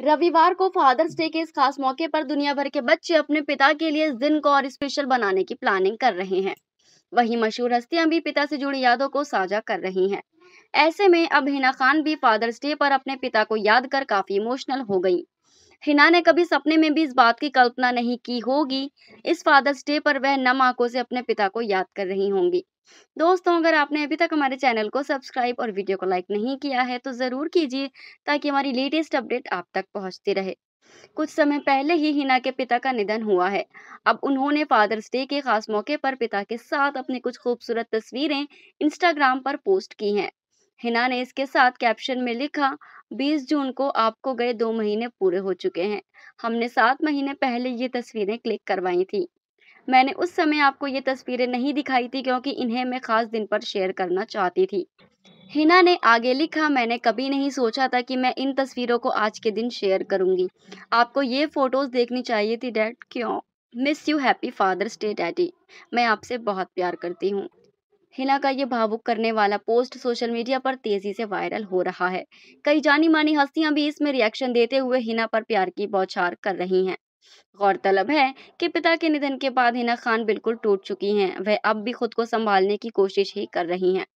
रविवार को fathers day के इस खास मौके पर दुनिया भर के बच्चे अपने पिता के लिए इस दिन को और स्पेशल बनाने की प्लानिंग कर रहे हैं वहीं मशहूर हस्तियां भी पिता से जुड़ी यादों को साझा कर रही हैं ऐसे में अब हिना खान भी फादर्स डे पर अपने पिता को याद कर काफी इमोशनल हो गईं। हिना ने कभी सपने में भी इस बात की कल्पना नहीं की होगी इस फादर्स डे पर वह नम आंखों से अपने पिता को याद कर रही होंगी दोस्तों अगर आपने अभी तक हमारे चैनल को सब्सक्राइब और वीडियो को लाइक नहीं किया है तो ज़रूर कीजिए ताकि हमारी लेटेस्ट अपडेट आप तक पहुंचती रहे कुछ समय पहले ही हिना के पिता का निधन हुआ है अब उन्होंने फादर्स डे के खास मौके पर पिता के साथ अपनी कुछ खूबसूरत तस्वीरें इंस्टाग्राम पर पोस्ट की हैं हिना ने इसके साथ कैप्शन में लिखा बीस जून को आपको गए दो महीने पूरे हो चुके हैं हमने सात महीने पहले ये तस्वीरें क्लिक करवाई थी मैंने उस समय आपको ये तस्वीरें नहीं दिखाई थी क्योंकि इन्हें मैं खास दिन पर शेयर करना चाहती थी हिना ने आगे लिखा मैंने कभी नहीं सोचा था कि मैं इन तस्वीरों को आज के दिन शेयर करूंगी आपको ये फोटोज देखनी चाहिए थी डैड क्यों miss you happy father's day daddy मैं आपसे बहुत प्यार करती हूँ हिना का ये भावुक करने वाला पोस्ट सोशल मीडिया पर तेजी से वायरल हो रहा है कई जानी मानी हस्तियां भी इसमें रिएक्शन देते हुए हिना पर प्यार की बौछार कर रही हैं गौरतलब है कि पिता के निधन के बाद हिना खान बिल्कुल टूट चुकी हैं वह अब भी खुद को संभालने की कोशिश ही कर रही हैं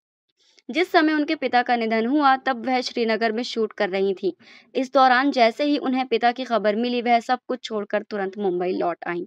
जिस समय उनके पिता का निधन हुआ तब वह श्रीनगर में शूट कर रही थी इस दौरान जैसे ही उन्हें पिता की खबर मिली वह सब कुछ छोड़कर तुरंत मुंबई लौट आई